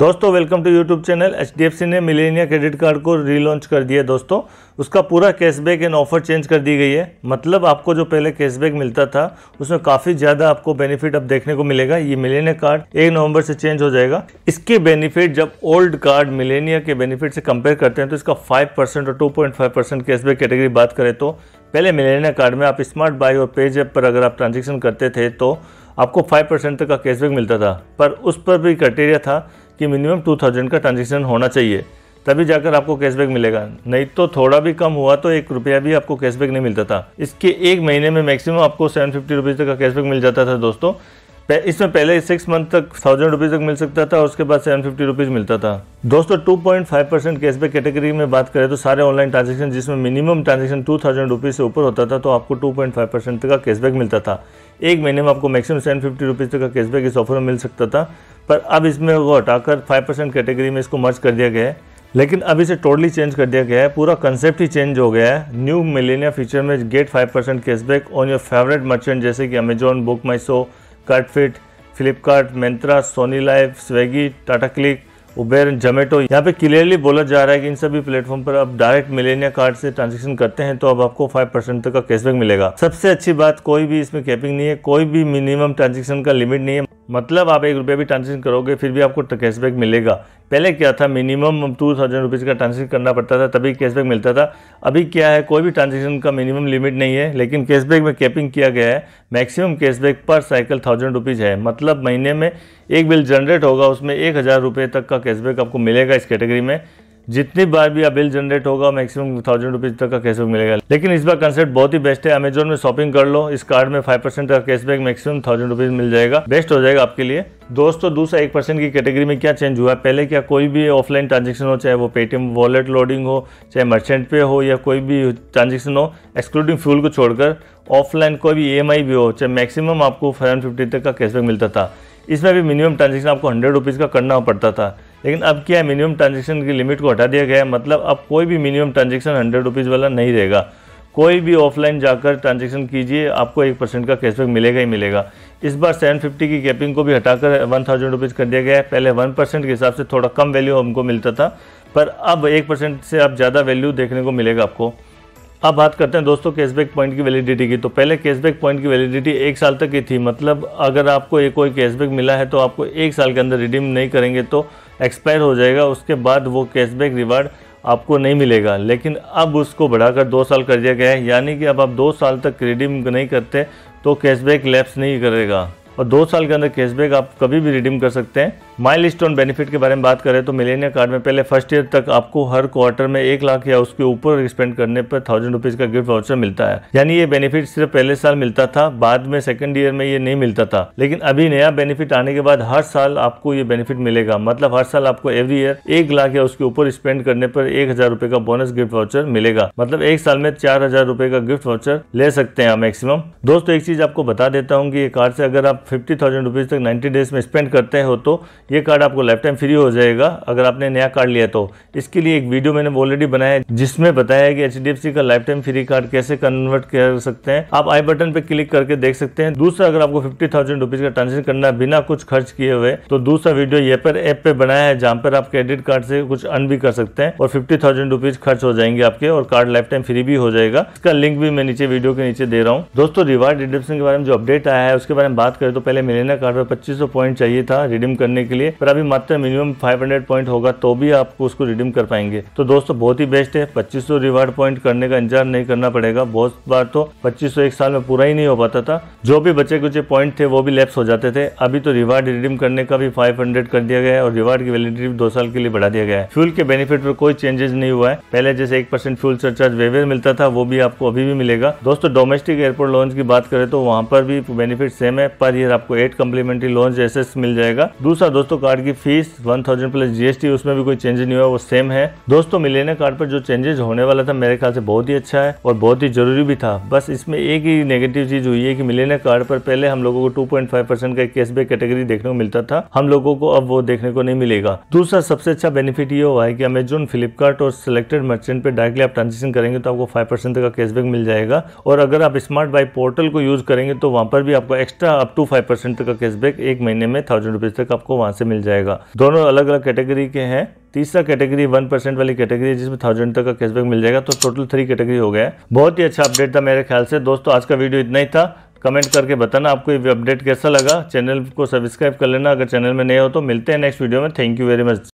दोस्तों welcome to YouTube channel H ने Millennia credit card को रीलॉन्च कर दिया दोस्तों उसका पूरा कैशबैक एंड ऑफर चेंज कर दी गई है मतलब आपको जो पहले कैशबैक मिलता था उसमें काफ़ी ज़्यादा आपको बेनिफिट अब देखने को मिलेगा ये मिलेनिया कार्ड एक नवंबर से चेंज हो जाएगा इसके बेनिफिट जब ओल्ड कार्ड मिलेनिया के बेनिफिट से कंपेयर करते हैं तो इसका फाइव परसेंट और two point five percent cashback category बात करें तो पहले मिलेनिया कार्ड में आप स्मार्ट बाई और पेज पर अगर आप ट्रांजेक्शन करते थे तो आपको फाइव परसेंट तक का कैशबैक मिलता था पर उस पर भी क्राइटेरिया था कि मिनिमम टू थाउजेंड का ट्रांजेक्शन होना चाहिए तभी जाकर आपको कैशबैक मिलेगा नहीं तो थोड़ा भी कम हुआ तो एक रुपया भी आपको कैशबैक नहीं मिलता था इसके एक महीने में मैक्सिमम आपको सेवन फिफ्टी रुपीज़ तक का कैशबैक मिल जाता था दोस्तों इसमें पहले सिक्स मंथ तक थाउजेंड रुपीज़ तक मिल सकता था और उसके बाद सेवन फिफ्टी रुपीज़ मिलता था दोस्तों two point five percent cashback category में बात करें तो सारे ऑनलाइन ट्रांजेक्शन जिसमें minimum transaction two thousand rupees से ऊपर होता था तो आपको टू पॉइंट फाइव परसेंट तक का कैशबैक मिलता था एक महीने में आपको मैक्सिमम सेवन फिफ्टी रुपीज़ तक का कैशबैक इस ऑफर में मिल सकता था पर अब इसमें वो हटाकर फाइव परसेंट कैटेगरी में इसको मर्ज कर दिया गया है लेकिन अब इसे टोटली चेंज कर दिया गया है पूरा कंसेप्ट ही चेंज हो गया है न्यू मिलेनिया फीचर में get five percent cashback on your favourite merchant जैसे कि Amazon Book My Show cultfit Flipkart Myntra Sony Live Swiggy Tata Cliq Uber Zomato यहाँ पे क्लियरली बोला जा रहा है कि इन सभी प्लेटफॉर्म पर आप डायरेक्ट मिलेनिया कार्ड से ट्रांजेक्शन करते हैं तो अब आपको 5 परसेंट तक का कैशबैक मिलेगा सबसे अच्छी बात कोई भी इसमें कैपिंग नहीं है कोई भी मिनिमम ट्रांजेक्शन का लिमिट नहीं है मतलब आप एक रुपया भी ट्रांजेक्शन करोगे फिर भी आपको कैशबैक मिलेगा पहले क्या था मिनिमम टू थाउजेंड रुपीज़ का ट्रांजेक्शन करना पड़ता था तभी कैशबैक मिलता था अभी क्या है कोई भी ट्रांजेक्शन का मिनिमम लिमिट नहीं है लेकिन कैशबैक में कैपिंग किया गया है maximum cashback per cycle thousand rupees है मतलब महीने में एक बिल जनरेट होगा उसमें एक हज़ार रुपये तक का कैशबैक आपको मिलेगा इस कैटेगरी में जितनी बार भी आप बिल जनरेट होगा मैक्सिमम थाउजेंड रुपीज तक का कैशबैक मिलेगा लेकिन इस बार कंसेप्ट बहुत ही बेस्ट है अमेजोन में शॉपिंग कर लो इस कार्ड में फाइव परसेंट का कैशबैक मैक्सिमम थाउजेंड रुपीज मिल जाएगा बेस्ट हो जाएगा आपके लिए दोस्तों दूसरा एक परसेंट की कैटेगरी में क्या चेंज हुआ है पहले क्या कोई भी ऑफलाइन ट्रांजेक्शन हो चाहे वो पेटीएम वॉलेट लोडिंग हो चाहे मर्चेंट पे हो या कोई भी ट्रांजेक्शन हो एक्सक्लूडिंग फ्यूल को छोड़कर ऑफलाइन कोई भी ई e भी हो चाहे मैक्सिमम आपको फाइव फिफ्टी तक का कैशबैक मिलता था इसमें भी मिनिमम ट्रांजेक्शन आपको हंड्रेड रुपीज़ का करना पड़ता था लेकिन अब क्या है मिनिमम ट्रांजेक्शन की लिमिट को हटा दिया गया है मतलब अब कोई भी मिनिमम ट्रांजेक्शन हंड्रेड रुपीज़ वाला नहीं रहेगा कोई भी ऑफलाइन जाकर ट्रांजेक्शन कीजिए आपको एक परसेंट का कैशबैक मिलेगा ही मिलेगा इस बार सेवन फिफ्टी की कैपिंग को भी हटाकर वन थाउजेंड रुपीज़ कर दिया गया है पहले वन परसेंट के हिसाब से थोड़ा कम वैल्यू हमको मिलता था पर अब एक परसेंट से आप ज़्यादा वैल्यू देखने को मिलेगा आपको अब बात करते हैं दोस्तों कैशबैक पॉइंट की वैलिडिटी की तो पहले कैशबैक पॉइंट की वैलिडिटी एक साल तक की थी मतलब अगर आपको एक कोई कैशबैक मिला है तो आपको एक साल के अंदर रिडीम नहीं करेंगे तो एक्सपायर हो जाएगा उसके बाद वो कैशबैक रिवार्ड आपको नहीं मिलेगा लेकिन अब उसको बढ़ाकर दो साल कर दिया गया है यानी कि अब आप दो साल तक क्रेडिट नहीं करते तो कैशबैक लैप्स नहीं करेगा और दो साल के अंदर कैशबैक आप कभी भी रिडीम कर सकते हैं माइल स्टोन बेनिफिट के बारे में बात करें तो मिलेनिया कार्ड में पहले फर्स्ट ईयर तक आपको हर क्वार्टर में एक लाख या उसके ऊपर स्पेंड करने पर थाउजेंड रुपीज का गिफ्ट वाउचर मिलता है यानी ये बेनिफिट सिर्फ पहले साल मिलता था बाद में सेकंड ईयर में ये नहीं मिलता था लेकिन अभी नया बेनिफिट आने के बाद हर साल आपको ये बेनिफिट मिलेगा मतलब हर साल आपको एवरी ईयर एक लाख या उसके ऊपर स्पेंड करने पर एक हजार का बोनस गिफ्ट वाउचर मिलेगा मतलब एक साल में चार हजार का गिफ्ट वाउचर ले सकते हैं मैक्सिमम दोस्तों एक चीज आपको बता देता हूँ की ये कार्ड से अगर आप फिफ्टी थाउजेंड रुपीज़ तक नाइन्टी डेज़ में स्पेंड करते हो तो ये कार्ड आपको लाइफ टाइम फ्री हो जाएगा अगर आपने नया कार्ड लिया तो इसके लिए एक वीडियो मैंने ऑलरेडी बनाया है जिसमें बताया है कि एच का लाइफ टाइम फ्री कार्ड कैसे कन्वर्ट कर सकते हैं आप आई बटन पर क्लिक करके देख सकते हैं दूसरा अगर आपको फिफ्टी थाउजेंड रुपीज़ का ट्रांजेक्शन करना बिना कुछ खर्च किए हुए तो दूसरा वीडियो ये पर ऐप पर बनाया है जहाँ पर आप क्रेडिट कार्ड से कुछ अर्न भी कर सकते हैं और फिफ्टी थाउजेंड रुपीज खर्च हो जाएंगे आपके और कार्ड लाइफ टाइम फ्री भी हो जाएगा इसका लिंक भी मैं नीचे वीडियो के नीचे दे रहा हूँ दोस्तों रिवार्ड रिडप्शन के बारे में जो अपडेट आया है उसके बारे में बात कर तो पहले मिलेनियर कार्ड पर पच्चीस पॉइंट चाहिए था रिडीम करने के लिए पर अभी मात्र मिनिमम 500 पॉइंट होगा तो भी आपको उसको रिडीम कर पाएंगे तो दोस्तों बहुत ही बेस्ट है 2500 रिवार्ड पॉइंट करने का इंतजार नहीं करना पड़ेगा बहुत बार तो 2500 एक साल में पूरा ही नहीं हो पाता था जो भी बचे कुछ पॉइंट थे वो भी लेप्स हो जाते थे अभी तो रिवार्ड रिडीम करने का भी फाइव कर दिया गया है और रिवार्ड की वैलिडिटी दो साल के लिए बढ़ा दिया गया है फ्यूल के बेनिफिट पर कोई चेंजेस नहीं हुआ है पहले जैसे एक परसेंट फ्यूल सरचार्ज वेवेयर मिलता था वो भी आपको अभी भी मिलेगा दोस्तों डोमेस्टिक एयरपोर्ट लॉन्च की बात करें तो वहां पर भी बेनिफिट सेम है पर ईयर आपको एट कम्प्लीमेंट्री लोन एसेस मिल जाएगा दूसरा दोस्तों कार्ड की fees one thousand plus GST उसमें भी कोई चेंज नहीं हुआ वो सेम है दोस्तों मिलेनियर कार्ड पर जो चेंजेस होने वाला था मेरे ख्याल से बहुत ही अच्छा है और बहुत ही जरूरी भी था बस इसमें एक ही नेगेटिव चीज हुई है कि मिलेनियर कार्ड पर पहले हम लोगों को टू का एक कैशबैक कैटेगरी देखने को मिलता था हम लोगों को अब वो देखने को नहीं मिलेगा दूसरा सबसे अच्छा बेनिफिट ये हुआ है कि अमेजोन फ्लिपकार्ट और सिलेक्टेड मर्चेंट पर डायरेक्टली आप ट्रांजेक्शन करेंगे तो आपको फाइव परसेंट का कैशबैक मिल जाएगा और अगर आप स्मार्ट बाई पोर्टल को यूज करेंगे तो वहां पर भी आपको extra up to five percent तक का कैशबैक एक महीने में थाउजेंड रुपीज तक आपको वहां से मिल जाएगा दोनों अलग अलग कैटेगरी के हैं तीसरा कैटेगरी वन परसेंट वाली कैटेगरी है जिसमें थाउजेंड तक का कैशबैक मिल जाएगा तो टोटल थ्री कैटेगरी हो गया बहुत ही अच्छा अपडेट था मेरे ख्याल से दोस्तों आज का वीडियो इतना ही था कमेंट करके बताना आपको ये अपडेट कैसा लगा चैनल को सब्सक्राइब कर लेना अगर चैनल में नए हो तो मिलते हैं नेक्स्ट वीडियो में थैंक यू वेरी मच